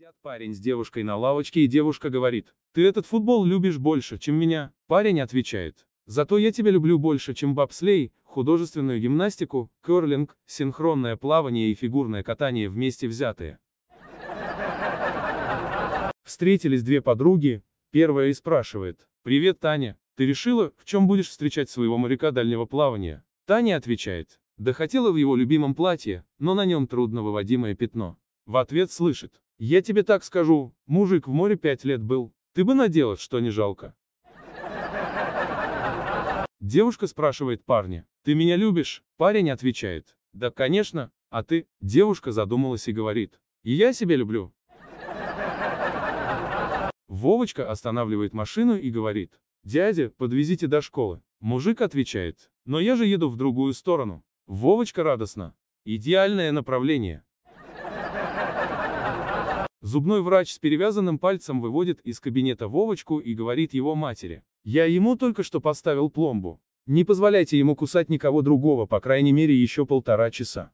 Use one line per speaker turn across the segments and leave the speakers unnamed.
Сидят парень с девушкой на лавочке, и девушка говорит, «Ты этот футбол любишь больше, чем меня?» Парень отвечает, «Зато я тебя люблю больше, чем бобслей, художественную гимнастику, керлинг, синхронное плавание и фигурное катание вместе взятые». Встретились две подруги, первая и спрашивает, «Привет, Таня, ты решила, в чем будешь встречать своего моряка дальнего плавания?» Таня отвечает, «Да хотела в его любимом платье, но на нем трудно выводимое пятно». В ответ слышит, я тебе так скажу, мужик в море пять лет был, ты бы наделал, что не жалко. Девушка спрашивает парня, ты меня любишь? Парень отвечает, да конечно, а ты? Девушка задумалась и говорит, я себя люблю. Вовочка останавливает машину и говорит, «Дядя, подвезите до школы». Мужик отвечает, «Но я же еду в другую сторону». Вовочка радостно. Идеальное направление. Зубной врач с перевязанным пальцем выводит из кабинета Вовочку и говорит его матери. «Я ему только что поставил пломбу. Не позволяйте ему кусать никого другого, по крайней мере, еще полтора часа».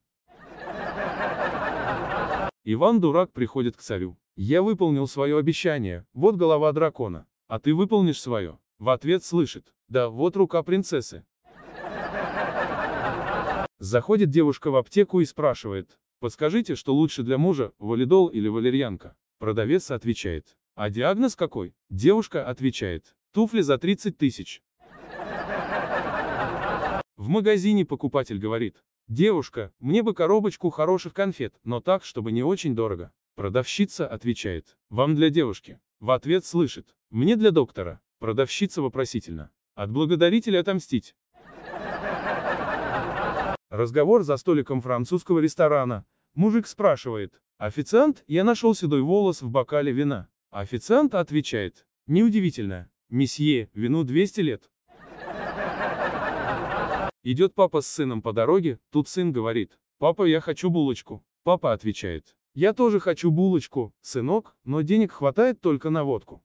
Иван-дурак приходит к царю. «Я выполнил свое обещание, вот голова дракона. А ты выполнишь свое?» В ответ слышит. «Да, вот рука принцессы». Заходит девушка в аптеку и спрашивает. Подскажите, что лучше для мужа, валидол или валерьянка? Продавец отвечает. А диагноз какой? Девушка отвечает. Туфли за 30 тысяч. В магазине покупатель говорит. Девушка, мне бы коробочку хороших конфет, но так, чтобы не очень дорого. Продавщица отвечает. Вам для девушки. В ответ слышит. Мне для доктора. Продавщица вопросительно. От благодарителя отомстить. Разговор за столиком французского ресторана. Мужик спрашивает. «Официант, я нашел седой волос в бокале вина». Официант отвечает. «Неудивительно. Месье, вину 200 лет». Идет папа с сыном по дороге, тут сын говорит. «Папа, я хочу булочку». Папа отвечает. «Я тоже хочу булочку, сынок, но денег хватает только на водку».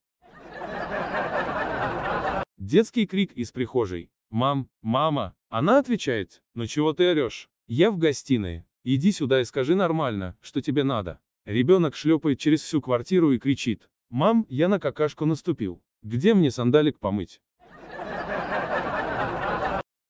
Детский крик из прихожей. «Мам, мама!» Она отвечает, «Ну чего ты орешь? Я в гостиной. Иди сюда и скажи нормально, что тебе надо». Ребенок шлепает через всю квартиру и кричит, «Мам, я на какашку наступил. Где мне сандалик помыть?»